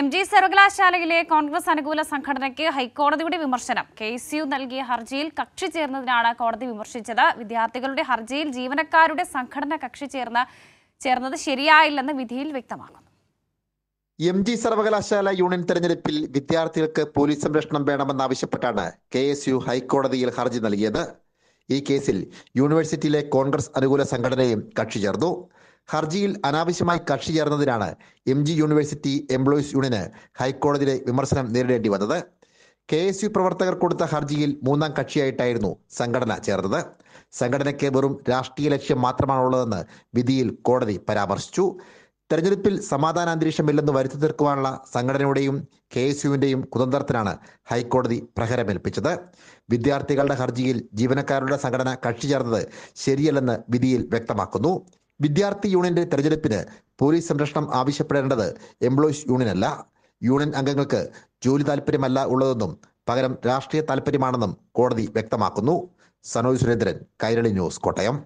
M G സർവകലാശാലയിലെ കോൺഗ്രസ് അനുകൂല സംഘടനയ്ക്ക് ഹൈക്കോടതിയുടെ വിമർശനം കെ യു നൽകിയ ഹർജിയിൽ കക്ഷി ചേർന്നതിനാണ് കോടതി വിമർശിച്ചത് വിദ്യാർത്ഥികളുടെ ഹർജിയിൽ ജീവനക്കാരുടെ സംഘടന കക്ഷി ചേർന്ന് ചേർന്നത് ശരിയായില്ലെന്ന് വിധിയിൽ വ്യക്തമാക്കുന്നു എം ജി സർവകലാശാല യൂണിയൻ തെരഞ്ഞെടുപ്പിൽ വിദ്യാർത്ഥികൾക്ക് പോലീസ് സംരക്ഷണം വേണമെന്നാവശ്യപ്പെട്ടാണ് കെ എസ് യു ഹൈക്കോടതിയിൽ ഹർജി നൽകിയത് ഈ കേസിൽ യൂണിവേഴ്സിറ്റിയിലെ കോൺഗ്രസ് അനുകൂല സംഘടനയും കക്ഷി ചേർന്നു ഹർജിയിൽ അനാവശ്യമായി കക്ഷി ചേർന്നതിനാണ് എം ജി യൂണിവേഴ്സിറ്റി എംപ്ലോയീസ് യൂണിയന് ഹൈക്കോടതിയിലെ വിമർശനം നേരിടേണ്ടി വന്നത് കെ എസ് യു പ്രവർത്തകർ കൊടുത്ത ഹർജിയിൽ മൂന്നാം കക്ഷിയായിട്ടായിരുന്നു സംഘടന ചേർന്നത് സംഘടനയ്ക്ക് വെറും രാഷ്ട്രീയ ലക്ഷ്യം മാത്രമാണുള്ളതെന്ന് വിധിയിൽ കോടതി പരാമർശിച്ചു തെരഞ്ഞെടുപ്പിൽ സമാധാന അന്തരീക്ഷമില്ലെന്ന് വരുത്തി തീർക്കുവാനുള്ള സംഘടനയുടെയും കെ എസ് യുവിൻ്റെയും കുതന്ത്രത്തിനാണ് ഹൈക്കോടതി പ്രഹരമേൽപ്പിച്ചത് വിദ്യാർത്ഥികളുടെ ഹർജിയിൽ ജീവനക്കാരുടെ സംഘടന കക്ഷി ചേർന്നത് ശരിയല്ലെന്ന് വിധിയിൽ വ്യക്തമാക്കുന്നു വിദ്യാർത്ഥി യൂണിയന്റെ തെരഞ്ഞെടുപ്പിന് പോലീസ് സംരക്ഷണം ആവശ്യപ്പെടേണ്ടത് എംപ്ലോയീസ് യൂണിയൻ അല്ല യൂണിയൻ അംഗങ്ങൾക്ക് ജോലി താല്പര്യമല്ല ഉള്ളതെന്നും പകരം രാഷ്ട്രീയ താല്പര്യമാണെന്നും കോടതി വ്യക്തമാക്കുന്നു സനോജ് സുരേന്ദ്രൻ കൈരളി ന്യൂസ് കോട്ടയം